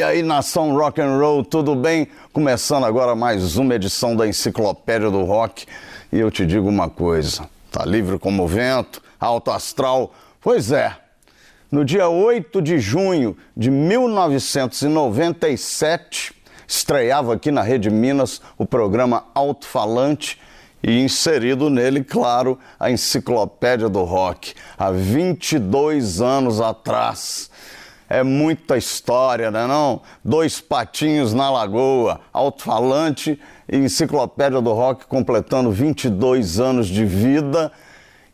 E aí, nação rock and roll, tudo bem? Começando agora mais uma edição da Enciclopédia do Rock. E eu te digo uma coisa, tá livre como o vento, alto astral. Pois é. No dia 8 de junho de 1997, estreava aqui na Rede Minas o programa Alto Falante e inserido nele, claro, a Enciclopédia do Rock, há 22 anos atrás é muita história, não é não? Dois patinhos na lagoa, alto-falante e enciclopédia do rock completando 22 anos de vida.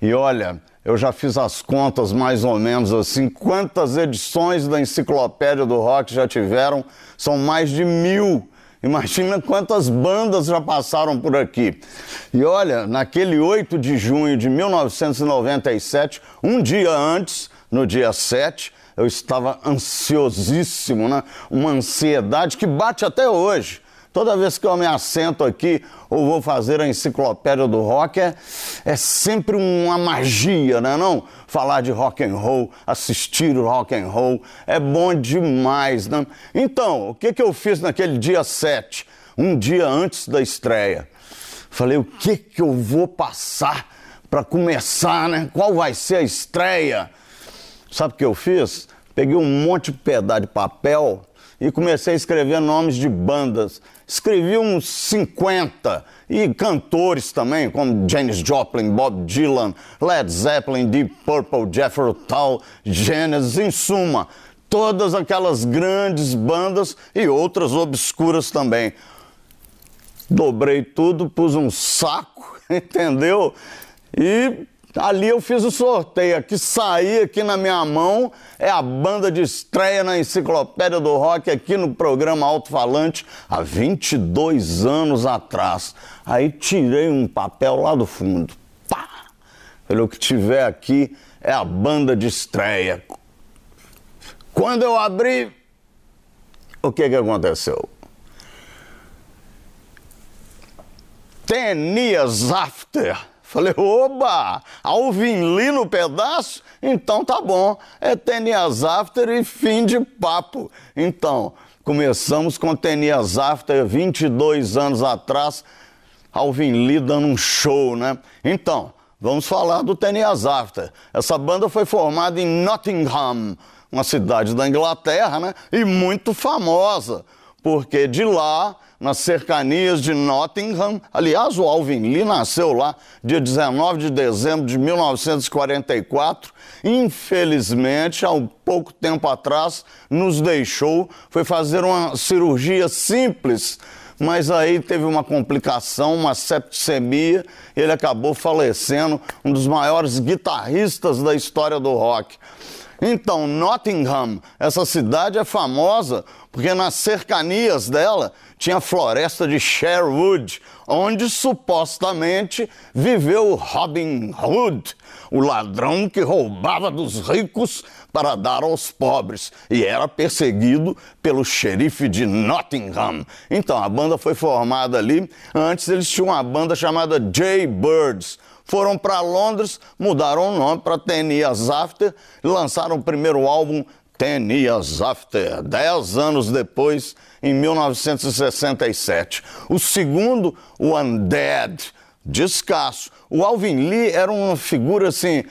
E olha, eu já fiz as contas mais ou menos assim, quantas edições da enciclopédia do rock já tiveram? São mais de mil. Imagina quantas bandas já passaram por aqui. E olha, naquele 8 de junho de 1997, um dia antes, no dia 7. Eu estava ansiosíssimo, né? Uma ansiedade que bate até hoje. Toda vez que eu me assento aqui ou vou fazer a enciclopédia do rock, é, é sempre uma magia, né? Não falar de rock and roll, assistir o rock and roll, é bom demais, né? Então, o que, que eu fiz naquele dia 7, um dia antes da estreia? Falei, o que, que eu vou passar para começar, né? Qual vai ser a estreia? Sabe o que eu fiz? Peguei um monte de pedaço de papel e comecei a escrever nomes de bandas. Escrevi uns 50 e cantores também, como Janis Joplin, Bob Dylan, Led Zeppelin, Deep Purple, Jethro Tull, Genesis, em suma, todas aquelas grandes bandas e outras obscuras também. Dobrei tudo, pus um saco, entendeu? E Ali eu fiz o sorteio. Que saí aqui na minha mão é a banda de estreia na Enciclopédia do Rock aqui no programa Alto Falante há 22 anos atrás. Aí tirei um papel lá do fundo. Pá! Pelo que tiver aqui é a banda de estreia. Quando eu abri, o que que aconteceu? Ten years after Falei, oba! Alvin Lee no pedaço? Então tá bom. É Tenias After e fim de papo. Então, começamos com Tenias After 22 anos atrás. Alvin Lee dando um show, né? Então, vamos falar do Tenias After. Essa banda foi formada em Nottingham, uma cidade da Inglaterra, né? E muito famosa, porque de lá nas cercanias de Nottingham. Aliás, o Alvin Lee nasceu lá dia 19 de dezembro de 1944. Infelizmente, há um pouco tempo atrás, nos deixou. Foi fazer uma cirurgia simples, mas aí teve uma complicação, uma septicemia. Ele acabou falecendo, um dos maiores guitarristas da história do rock. Então, Nottingham, essa cidade é famosa porque nas cercanias dela tinha a floresta de Sherwood, onde supostamente viveu Robin Hood, o ladrão que roubava dos ricos para dar aos pobres e era perseguido pelo xerife de Nottingham. Então a banda foi formada ali. Antes eles tinham uma banda chamada Jaybirds foram para Londres, mudaram o nome para Ten Years After, lançaram o primeiro álbum Ten Years After, dez anos depois, em 1967. O segundo, o Undead, descasso. O Alvin Lee era uma figura assim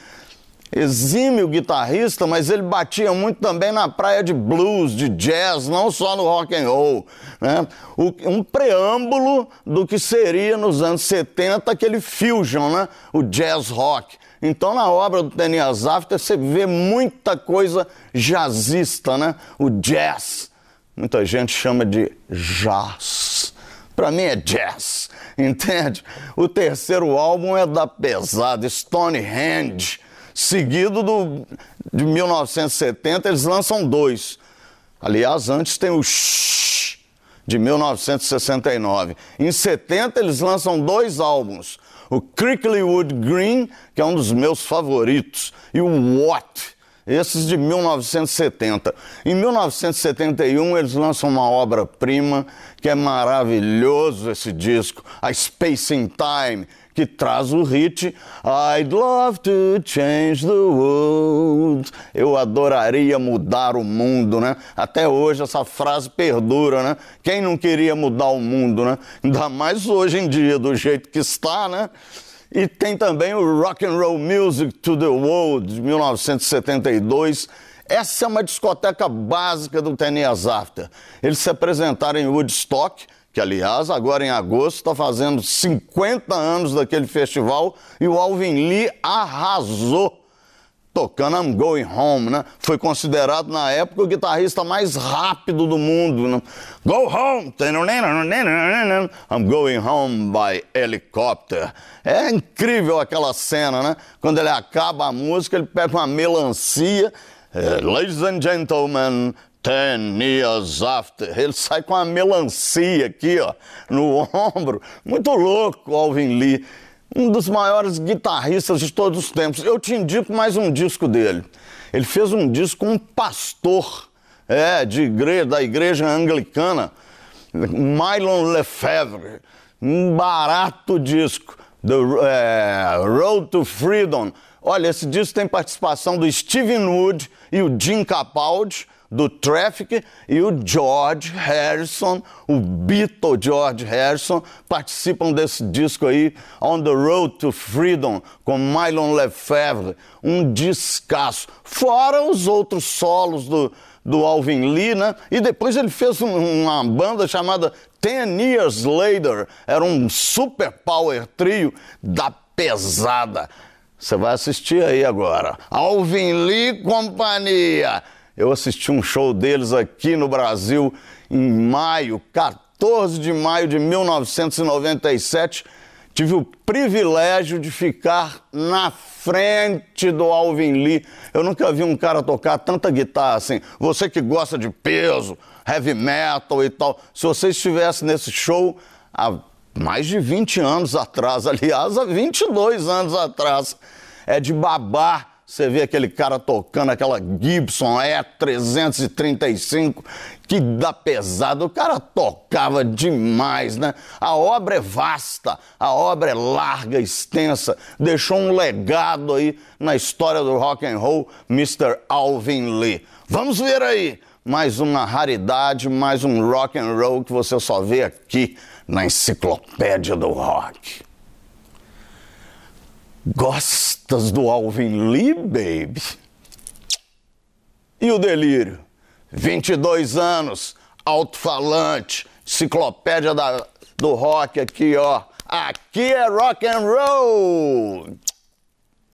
exímio guitarrista, mas ele batia muito também na praia de blues, de jazz, não só no rock and roll. Né? um preâmbulo do que seria nos anos 70 aquele fusion, né? o jazz rock. Então, na obra do Tenny Azafter, você vê muita coisa jazzista, né? o jazz. Muita gente chama de jazz. Para mim é jazz, entende? O terceiro álbum é da pesada, Stonehenge Seguido do, de 1970, eles lançam dois. Aliás, antes tem o Shhh, de 1969. Em 70, eles lançam dois álbuns. O Cricklywood Green, que é um dos meus favoritos, e o What, esses de 1970. Em 1971, eles lançam uma obra-prima, que é maravilhoso esse disco, A Space in Time, que traz o hit I'd love to change the world. Eu adoraria mudar o mundo, né? Até hoje essa frase perdura, né? Quem não queria mudar o mundo, né? Ainda mais hoje em dia, do jeito que está, né? E tem também o Rock and Roll Music to the World, de 1972. Essa é uma discoteca básica do Ten Years After. Eles se apresentaram em Woodstock que aliás agora em agosto está fazendo 50 anos daquele festival e o Alvin Lee arrasou tocando I'm Going Home, né? Foi considerado na época o guitarrista mais rápido do mundo, né? Go Home, I'm Going Home by Helicopter. É incrível aquela cena, né? Quando ele acaba a música, ele pega uma melancia, eh, Ladies and Gentlemen, Ten years after. Ele sai com uma melancia aqui, ó, no ombro. Muito louco, Alvin Lee. Um dos maiores guitarristas de todos os tempos. Eu te indico mais um disco dele. Ele fez um disco com um pastor é, de igreja, da igreja anglicana, Mylon Lefebvre. Um barato disco. The é, Road to Freedom. Olha, esse disco tem participação do Steven Wood e o Jim Capaldi, do Traffic, e o George Harrison, o Beatle George Harrison, participam desse disco aí, On the Road to Freedom, com Mylon Lefebvre. Um descasso. Fora os outros solos do do Alvin Lee, né? E depois ele fez uma banda chamada Ten Years Later. Era um super power trio da pesada. Você vai assistir aí agora. Alvin Lee Companhia. Eu assisti um show deles aqui no Brasil em maio, 14 de maio de 1997 tive o privilégio de ficar na frente do Alvin Lee. Eu nunca vi um cara tocar tanta guitarra assim. Você que gosta de peso, heavy metal e tal, se você estivesse nesse show há mais de 20 anos atrás, aliás, há 22 anos atrás, é de babar você vê aquele cara tocando aquela Gibson E335, que dá pesado. O cara tocava demais, né? A obra é vasta, a obra é larga, extensa. Deixou um legado aí na história do rock and roll, Mr. Alvin Lee. Vamos ver aí mais uma raridade, mais um rock and roll que você só vê aqui na enciclopédia do rock. Gostas do Alvin Lee, baby? E o delírio? 22 anos, alto-falante, enciclopédia da, do rock aqui, ó. Aqui é rock and roll!